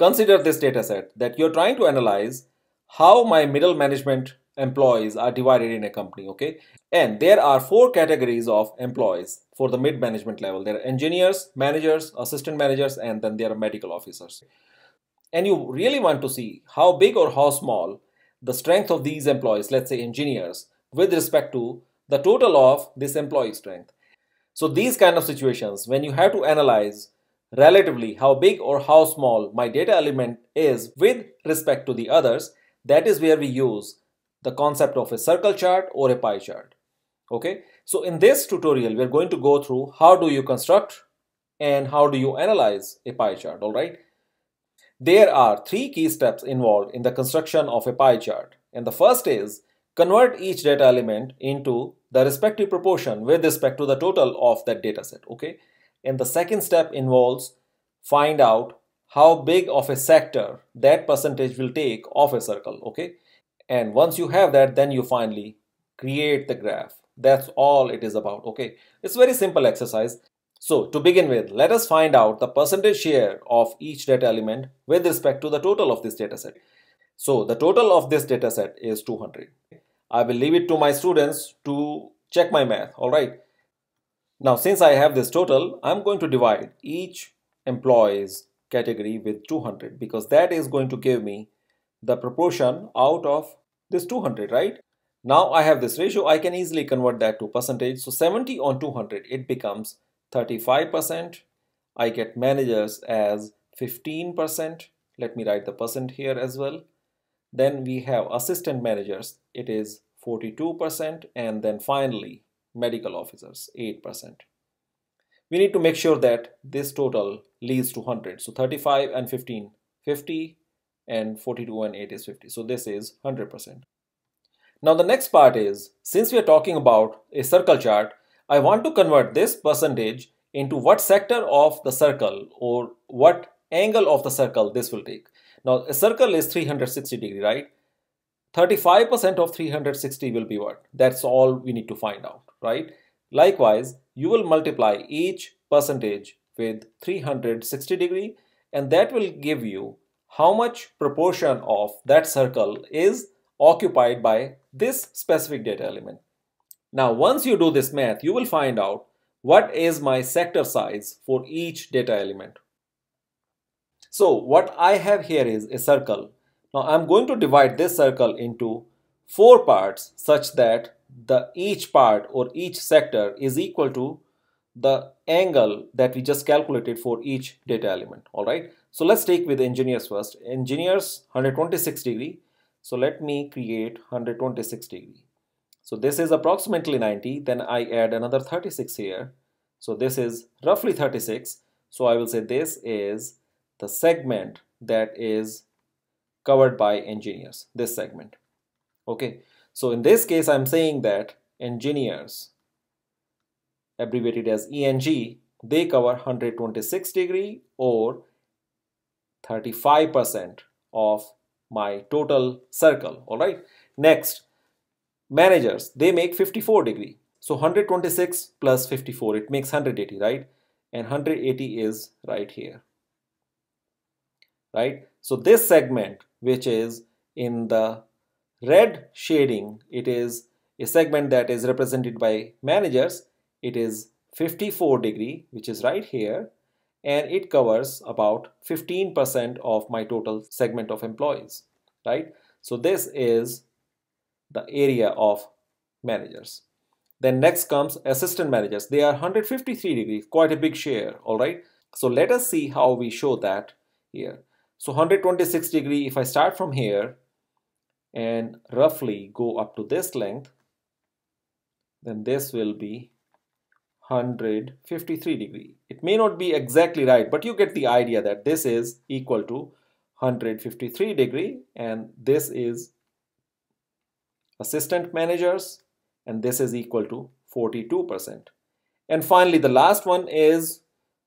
Consider this dataset that you're trying to analyze how my middle management employees are divided in a company, okay? And there are four categories of employees for the mid management level. There are engineers, managers, assistant managers, and then there are medical officers. And you really want to see how big or how small the strength of these employees, let's say engineers, with respect to the total of this employee strength. So these kind of situations, when you have to analyze relatively how big or how small my data element is with respect to the others, that is where we use the concept of a circle chart or a pie chart. Okay, so in this tutorial, we're going to go through how do you construct and how do you analyze a pie chart, all right? There are three key steps involved in the construction of a pie chart. And the first is convert each data element into the respective proportion with respect to the total of that data set, okay? And the second step involves find out how big of a sector that percentage will take of a circle, okay? And once you have that, then you finally create the graph. That's all it is about, okay? It's very simple exercise. So to begin with, let us find out the percentage share of each data element with respect to the total of this data set. So the total of this data set is 200. I will leave it to my students to check my math, all right? Now, since I have this total, I'm going to divide each employees category with 200 because that is going to give me the proportion out of this 200, right? Now I have this ratio, I can easily convert that to percentage. So 70 on 200, it becomes 35%. I get managers as 15%. Let me write the percent here as well. Then we have assistant managers, it is 42%. And then finally, medical officers 8% we need to make sure that this total leads to 100 so 35 and 15 50 and 42 and 8 is 50 so this is 100% now the next part is since we are talking about a circle chart I want to convert this percentage into what sector of the circle or what angle of the circle this will take now a circle is 360 degree right 35% of 360 will be what? That's all we need to find out, right? Likewise, you will multiply each percentage with 360 degree and that will give you how much proportion of that circle is occupied by this specific data element. Now, once you do this math, you will find out what is my sector size for each data element. So what I have here is a circle now I'm going to divide this circle into four parts such that the each part or each sector is equal to the angle that we just calculated for each data element all right so let's take with engineers first engineers 126 degree so let me create 126 degree so this is approximately 90 then I add another 36 here so this is roughly 36 so I will say this is the segment that is covered by engineers, this segment. Okay, so in this case, I'm saying that engineers, abbreviated as ENG, they cover 126 degree or 35% of my total circle, all right? Next, managers, they make 54 degree. So 126 plus 54, it makes 180, right? And 180 is right here right? So this segment, which is in the red shading, it is a segment that is represented by managers. It is 54 degree, which is right here, and it covers about 15% of my total segment of employees, right? So this is the area of managers. Then next comes assistant managers. They are 153 degrees, quite a big share, all right? So let us see how we show that here. So 126 degree, if I start from here and roughly go up to this length, then this will be 153 degree. It may not be exactly right, but you get the idea that this is equal to 153 degree and this is assistant managers and this is equal to 42%. And finally, the last one is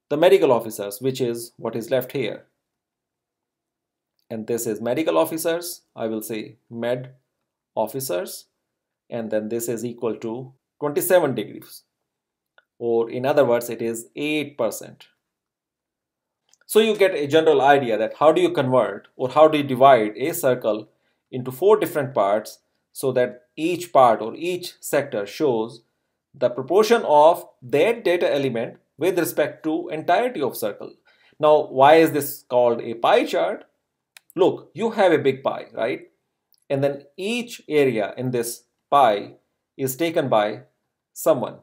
the medical officers, which is what is left here and this is medical officers I will say med officers and then this is equal to 27 degrees or in other words it is 8% so you get a general idea that how do you convert or how do you divide a circle into four different parts so that each part or each sector shows the proportion of that data element with respect to entirety of circle now why is this called a pie chart look, you have a big pie, right? And then each area in this pie is taken by someone.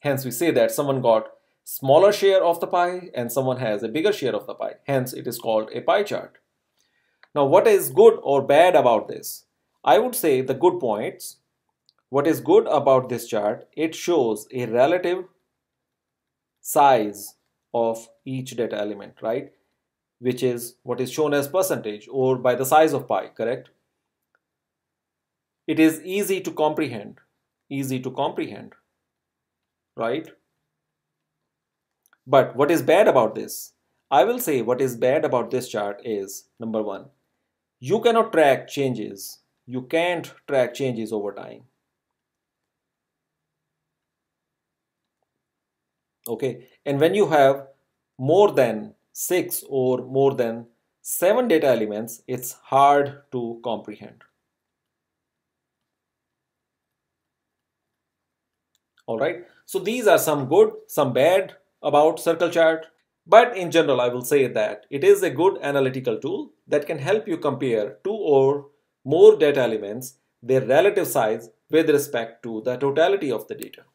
Hence, we say that someone got smaller share of the pie and someone has a bigger share of the pie. Hence, it is called a pie chart. Now, what is good or bad about this? I would say the good points. What is good about this chart? It shows a relative size of each data element, right? which is what is shown as percentage or by the size of pi, correct? It is easy to comprehend, easy to comprehend, right? But what is bad about this? I will say what is bad about this chart is number one, you cannot track changes. You can't track changes over time. Okay, and when you have more than six or more than seven data elements, it's hard to comprehend. All right, so these are some good, some bad about circle chart. But in general, I will say that it is a good analytical tool that can help you compare two or more data elements, their relative size with respect to the totality of the data.